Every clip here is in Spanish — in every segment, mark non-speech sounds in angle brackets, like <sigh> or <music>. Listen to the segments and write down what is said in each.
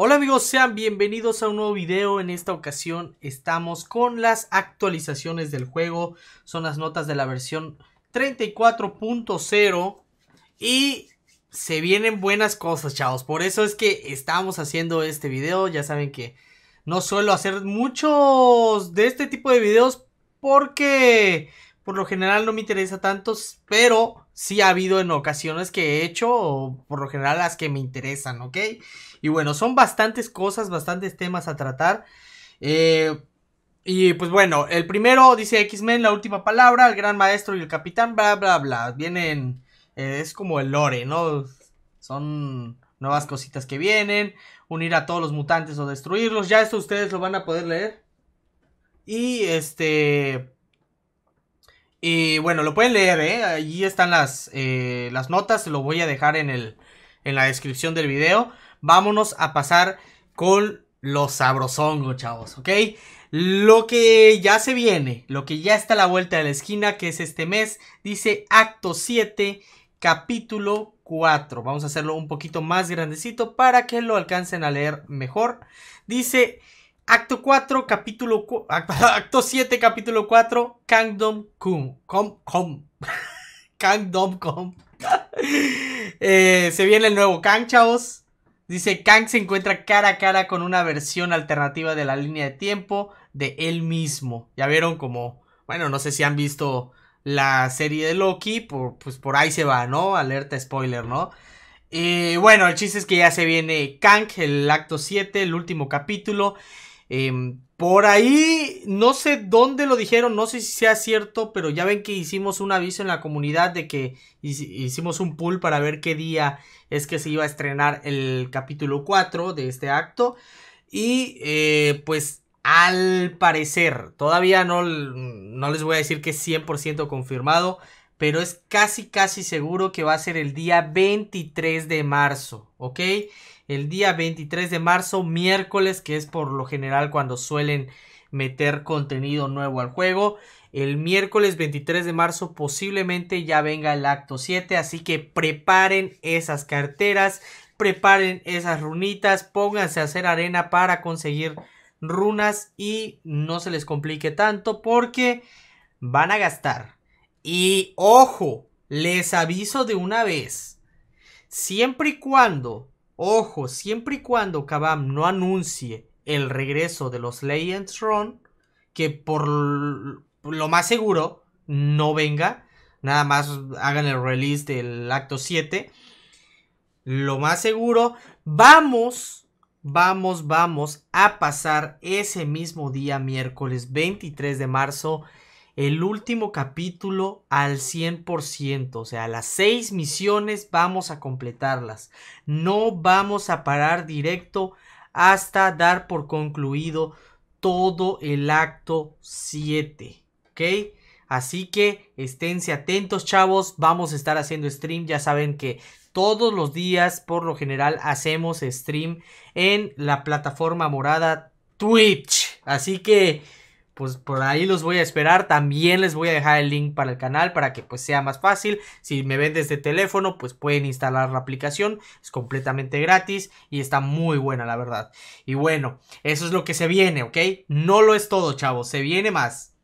Hola amigos, sean bienvenidos a un nuevo video. En esta ocasión estamos con las actualizaciones del juego. Son las notas de la versión 34.0 y se vienen buenas cosas, chavos. Por eso es que estamos haciendo este video. Ya saben que no suelo hacer muchos de este tipo de videos porque por lo general no me interesa tanto, pero sí ha habido en ocasiones que he hecho, o por lo general las que me interesan, ¿ok? Y bueno, son bastantes cosas, bastantes temas a tratar. Eh, y pues bueno, el primero dice X-Men, la última palabra, el gran maestro y el capitán, bla, bla, bla. Vienen, eh, es como el lore, ¿no? Son nuevas cositas que vienen, unir a todos los mutantes o destruirlos. Ya esto ustedes lo van a poder leer. Y este y bueno, lo pueden leer, ¿eh? Allí están las, eh, las notas, lo voy a dejar en, el, en la descripción del video. Vámonos a pasar con los sabrosongos, chavos, ¿ok? Lo que ya se viene, lo que ya está a la vuelta de la esquina, que es este mes, dice acto 7, capítulo 4. Vamos a hacerlo un poquito más grandecito para que lo alcancen a leer mejor. Dice Acto 4, capítulo. <laughs> Acto 7, capítulo 4. Kangdom Kum. Com. Kangdom Com. eh, se viene el nuevo Kang, chavos. Dice: Kang se encuentra cara a cara con una versión alternativa de la línea de tiempo de él mismo. Ya vieron como. Bueno, no sé si han visto la serie de Loki. Por, pues por ahí se va, ¿no? Alerta spoiler, ¿no? Eh, bueno, el chiste es que ya se viene Kang, el acto 7, el último capítulo. Em, por ahí, no sé dónde lo dijeron, no sé si sea cierto, pero ya ven que hicimos un aviso en la comunidad de que hicimos un pool para ver qué día es que se iba a estrenar el capítulo 4 de este acto. Y eh, pues al parecer, todavía no, no les voy a decir que es 100% confirmado, pero es casi casi seguro que va a ser el día 23 de marzo, ¿ok? el día 23 de marzo, miércoles, que es por lo general cuando suelen meter contenido nuevo al juego. El miércoles 23 de marzo posiblemente ya venga el acto 7, así que preparen esas carteras, preparen esas runitas, pónganse a hacer arena para conseguir runas y no se les complique tanto porque van a gastar. Y ojo, les aviso de una vez, siempre y cuando Ojo, siempre y cuando Kabam no anuncie el regreso de los Legends Run, que por lo más seguro no venga, nada más hagan el release del acto 7. Lo más seguro, vamos, vamos, vamos a pasar ese mismo día, miércoles 23 de marzo, el último capítulo al 100%, o sea, las seis misiones vamos a completarlas. No vamos a parar directo hasta dar por concluido todo el acto 7, ¿ok? Así que esténse atentos, chavos. Vamos a estar haciendo stream. Ya saben que todos los días, por lo general, hacemos stream en la plataforma morada Twitch. Así que pues por ahí los voy a esperar. También les voy a dejar el link para el canal para que pues sea más fácil. Si me ven desde teléfono, pues pueden instalar la aplicación. Es completamente gratis y está muy buena, la verdad. Y bueno, eso es lo que se viene, ¿ok? No lo es todo, chavos. Se viene más.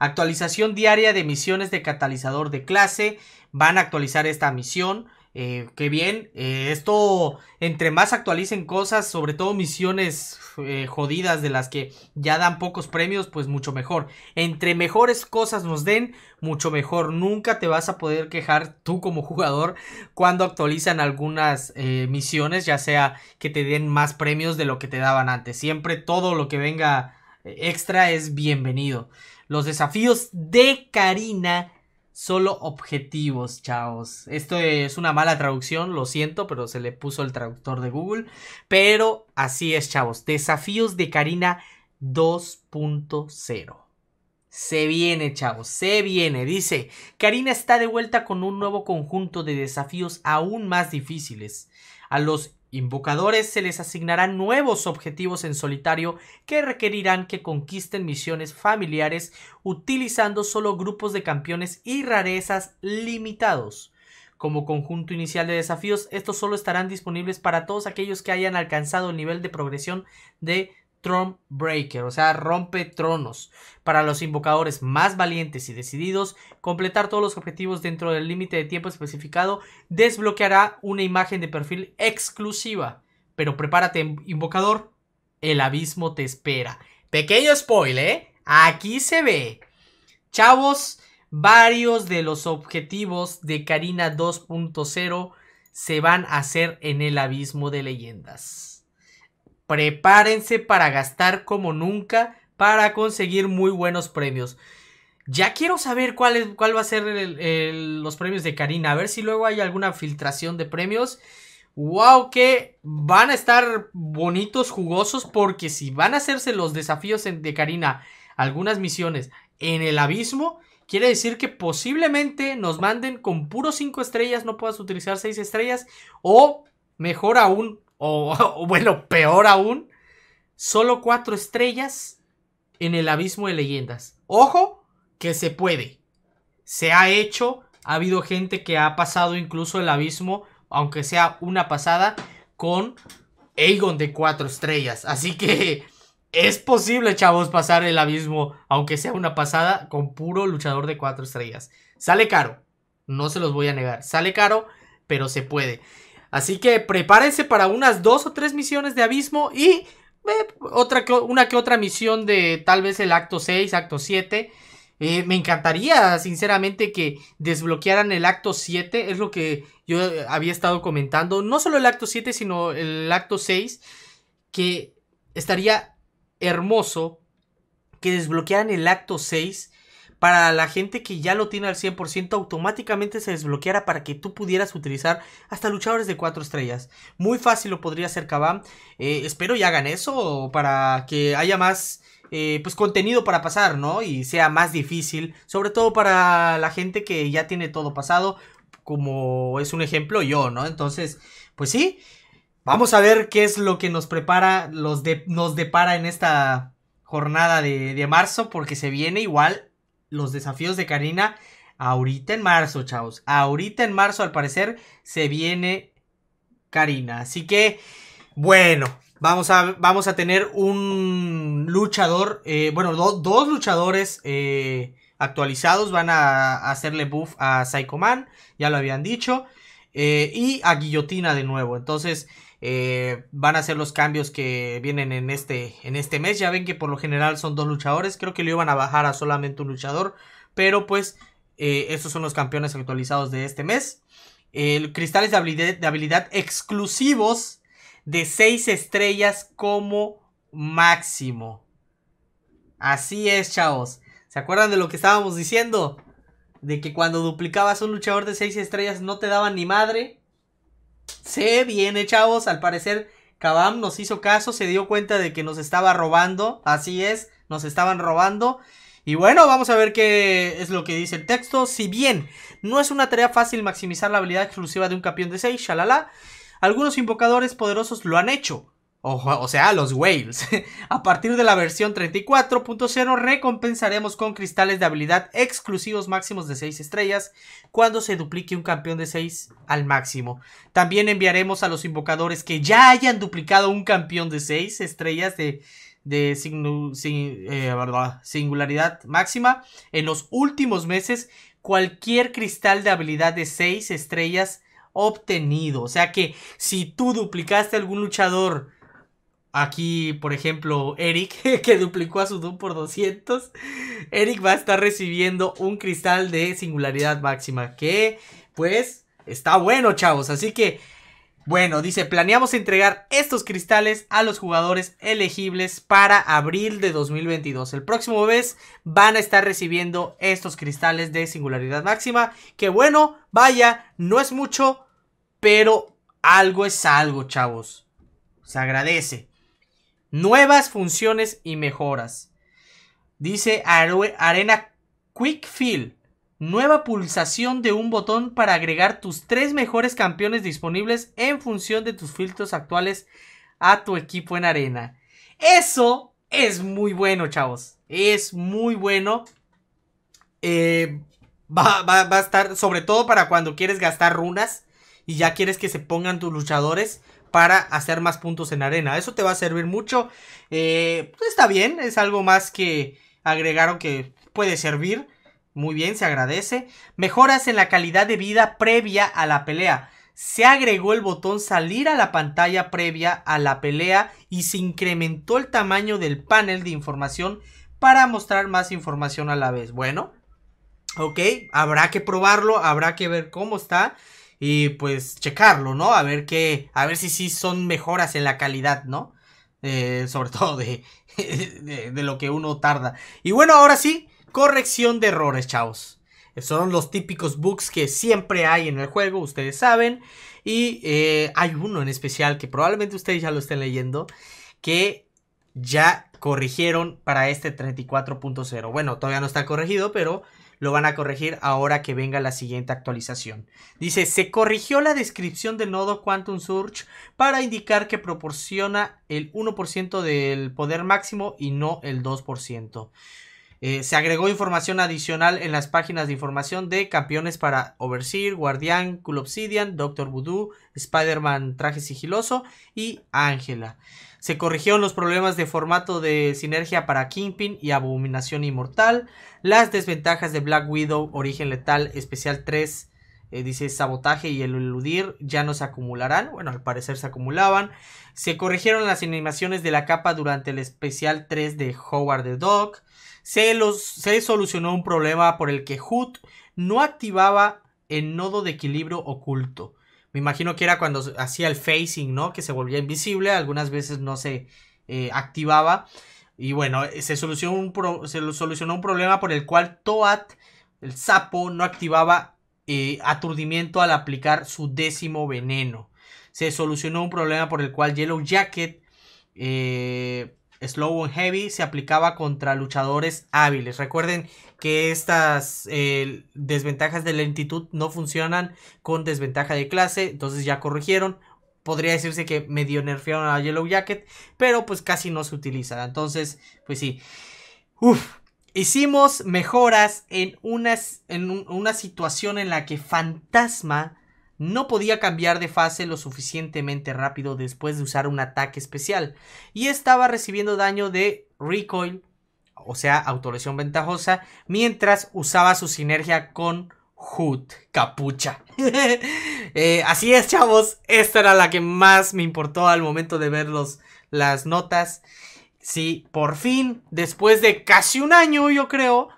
Actualización diaria de misiones de catalizador de clase. Van a actualizar esta misión que eh, qué bien. Eh, esto, entre más actualicen cosas, sobre todo misiones eh, jodidas de las que ya dan pocos premios, pues mucho mejor. Entre mejores cosas nos den, mucho mejor. Nunca te vas a poder quejar tú como jugador cuando actualizan algunas misiones, ya sea que te den más premios de lo que te daban antes. Siempre todo lo que venga extra es bienvenido. Los desafíos de Karina solo objetivos, chavos. Esto es una mala traducción, lo siento, pero se le puso el traductor de Google. Pero así es, chavos. Desafíos de Karina 2.0. Se viene, chavos, se viene. Dice, Karina está de vuelta con un nuevo conjunto de desafíos aún más difíciles. A los Invocadores se les asignarán nuevos objetivos en solitario que requerirán que conquisten misiones familiares utilizando solo grupos de campeones y rarezas limitados. Como conjunto inicial de desafíos, estos solo estarán disponibles para todos aquellos que hayan alcanzado el nivel de progresión de Throne Breaker, o sea, rompe tronos. Para los invocadores más valientes y decididos, completar todos los objetivos dentro del límite de tiempo especificado desbloqueará una imagen de perfil exclusiva. Pero prepárate, invocador, el abismo te espera. Pequeño spoiler, ¿eh? aquí se ve. Chavos, varios de los objetivos de Karina 2.0 se van a hacer en el abismo de leyendas prepárense para gastar como nunca para conseguir muy buenos premios. Ya quiero saber cuál, es, cuál va a ser los premios de Karina. A ver si luego hay alguna filtración de premios. ¡Wow! Que van a estar bonitos, jugosos. Porque si van a hacerse los desafíos de Karina, algunas misiones en el abismo, quiere decir que posiblemente nos manden con puro 5 estrellas. No puedas utilizar 6 estrellas. O mejor aún, <laughs> o, bueno, peor aún, solo cuatro estrellas en el abismo de leyendas. Ojo, que se puede. Se ha hecho, ha habido gente que ha pasado incluso el abismo, aunque sea una pasada, con Aegon de cuatro estrellas. Así que <laughs> es posible, chavos, pasar el abismo, aunque sea una pasada, con puro luchador de cuatro estrellas. Sale caro, no se los voy a negar. Sale caro, pero se puede. Así que prepárense para unas dos o tres misiones de abismo y eh, otra una que otra misión de tal vez el acto 6, acto 7. Eh, me encantaría, sinceramente, que desbloquearan el acto 7. Es lo que yo había estado comentando. No solo el acto 7, sino el acto 6. Que estaría hermoso que desbloquearan el acto 6 para la gente que ya lo tiene al 100% automáticamente se desbloqueara para que tú pudieras utilizar hasta luchadores de 4 estrellas. Muy fácil lo podría hacer Kabam. Eh, espero y hagan eso para que haya más eh, pues contenido para pasar, ¿no? Y sea más difícil, sobre todo para la gente que ya tiene todo pasado, como es un ejemplo yo, ¿no? Entonces, pues sí, vamos a ver qué es lo que nos prepara, los nos depara en esta jornada de, de marzo, porque se viene igual los desafíos de Karina ahorita en marzo, chavos. Ahorita en marzo, al parecer, se viene Karina. Así que, bueno, vamos a, vamos a tener un luchador, eh, bueno, dos luchadores eh, actualizados van a, hacerle buff a Psycho Man, ya lo habían dicho, eh, y a Guillotina de nuevo. Entonces, eh, van a ser los cambios que vienen en este, en este mes. Ya ven que por lo general son dos luchadores. Creo que lo iban a bajar a solamente un luchador. Pero pues eh, estos son los campeones actualizados de este mes. cristales de habilidad, de habilidad exclusivos de 6 estrellas como máximo. Así es, chavos. ¿Se acuerdan de lo que estábamos diciendo? De que cuando duplicabas un luchador de 6 estrellas no te daban ni madre. Se viene, chavos. Al parecer, Kabam nos hizo caso, se dio cuenta de que nos estaba robando. Así es, nos estaban robando. Y bueno, vamos a ver qué es lo que dice el texto. Si bien no es una tarea fácil maximizar la habilidad exclusiva de un campeón de 6, shalala, algunos invocadores poderosos lo han hecho o, sea, los whales. <laughs> a partir de la versión 34.0 recompensaremos con cristales de habilidad exclusivos máximos de 6 estrellas cuando se duplique un campeón de 6 al máximo. También enviaremos a los invocadores que ya hayan duplicado un campeón de 6 estrellas de, eh, singularidad máxima en los últimos meses cualquier cristal de habilidad de 6 estrellas obtenido. O sea que si tú duplicaste algún luchador Aquí, por ejemplo, Eric, <laughs> que duplicó a su Doom por 200. Eric va a estar recibiendo un cristal de singularidad máxima. Que, pues, está bueno, chavos. Así que, bueno, dice, planeamos entregar estos cristales a los jugadores elegibles para abril de 2022. El próximo mes van a estar recibiendo estos cristales de singularidad máxima. Que bueno, vaya, no es mucho, pero algo es algo, chavos. Se agradece nuevas funciones y mejoras. Dice Arena Quick Fill, nueva pulsación de un botón para agregar tus tres mejores campeones disponibles en función de tus filtros actuales a tu equipo en arena. Eso es muy bueno, chavos. Es muy bueno. Eh, va a estar, sobre todo para cuando quieres gastar runas y ya quieres que se pongan tus luchadores para hacer más puntos en arena. Eso te va a servir mucho. Eh, pues está bien, es algo más que agregaron que puede servir. Muy bien, se agradece. Mejoras en la calidad de vida previa a la pelea. Se agregó el botón salir a la pantalla previa a la pelea y se incrementó el tamaño del panel de información para mostrar más información a la vez. Bueno, ok, habrá que probarlo, habrá que ver cómo está y pues checarlo, ¿no? A ver qué, a ver si sí son mejoras en la calidad, ¿no? Eh, sobre <laughs> todo de, de, lo que uno tarda. Y bueno, ahora sí, corrección de errores, chavos. Son los típicos bugs que siempre hay en el juego, ustedes saben. Y eh, hay uno en especial que probablemente ustedes ya lo estén leyendo, que ya corrigieron para este 34.0. Bueno, todavía no está corregido, pero lo van a corregir ahora que venga la siguiente actualización. Dice, se corrigió la descripción del nodo Quantum Search para indicar que proporciona el 1% del poder máximo y no el 2%. Eh, se agregó información adicional en las páginas de información de campeones para Overseer, Guardian, Cool Obsidian, Doctor Voodoo, Spider-Man Traje Sigiloso y Ángela. Se corrigieron los problemas de formato de sinergia para Kingpin y Abominación Inmortal. Las desventajas de Black Widow, Origen Letal, Especial 3, eh, dice sabotaje y el eludir ya no se acumularán. Bueno, al parecer se acumulaban. Se corrigieron las animaciones de la capa durante el especial 3 de Howard the Dog se, solucionó un problema por el que Hoot no activaba el nodo de equilibrio oculto. Me imagino que era cuando hacía el facing, ¿no? Que se volvía invisible, algunas veces no se eh, activaba. Y bueno, eh, se solucionó, un se solucionó un problema por el cual Toad, el sapo, no activaba eh, aturdimiento al aplicar su décimo veneno. Se solucionó un problema por el cual Yellow Jacket Slow and Heavy se aplicaba contra luchadores hábiles. Recuerden que estas eh, desventajas de lentitud no funcionan con desventaja de clase, entonces ya corrigieron. Podría decirse que medio nerfearon a Yellow Jacket, pero pues casi no se utiliza. Entonces, pues sí. Uf. Hicimos mejoras en, en una situación en la que Fantasma no podía cambiar de fase lo suficientemente rápido después de usar un ataque especial y estaba recibiendo daño de recoil, o sea, autolesión ventajosa, mientras usaba su sinergia con Hood, capucha. <laughs> Eh, así es, chavos, esta era la que más me importó al momento de ver las notas. Sí, por fin, después de casi un año, yo creo,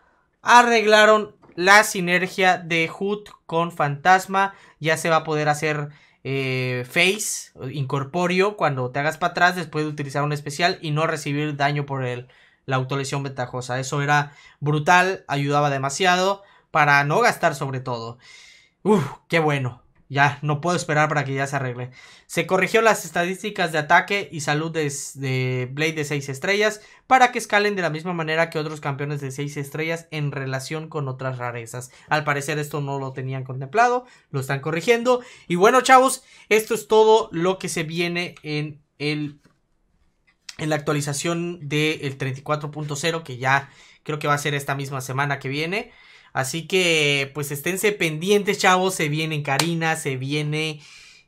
arreglaron la sinergia de Hood con Fantasma. Ya se va a poder hacer eh, Face, incorporeo cuando te hagas para atrás después de utilizar un especial y no recibir daño por el, la autolesión ventajosa. Eso era brutal, ayudaba demasiado para no gastar sobre todo. Uf, qué bueno. Ya, no puedo esperar para que ya se arregle. Se corrigió las estadísticas de ataque y salud de, Blade de 6 estrellas para que escalen de la misma manera que otros campeones de 6 estrellas en relación con otras rarezas. Al parecer esto no lo tenían contemplado, lo están corrigiendo. Y bueno, chavos, esto es todo lo que se viene en el en la actualización del 34.0 que ya creo que va a ser esta misma semana que viene. Así que, pues esténse pendientes, chavos. Se viene Karina, se viene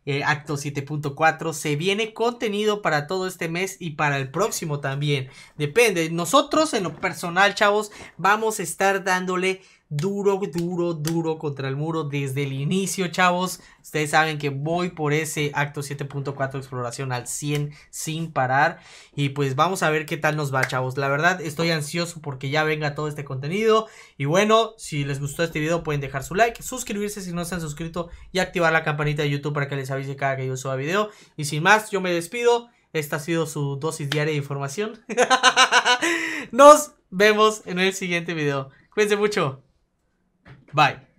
eh, Acto 7.4, se viene contenido para todo este mes y para el próximo también. Depende. Nosotros, en lo personal, chavos, vamos a estar dándole duro, duro, duro contra el muro desde el inicio, chavos. Ustedes saben que voy por ese acto 7.4 exploración al 100 sin parar. Y pues vamos a ver qué tal nos va, chavos. La verdad, estoy ansioso porque ya venga todo este contenido. Y bueno, si les gustó este video pueden dejar su like, suscribirse si no se han suscrito y activar la campanita de YouTube para que les avise cada que yo suba video. Y sin más, yo me despido. Esta ha sido su dosis diaria de información. <laughs> nos vemos en el siguiente video. Cuídense mucho. Bye.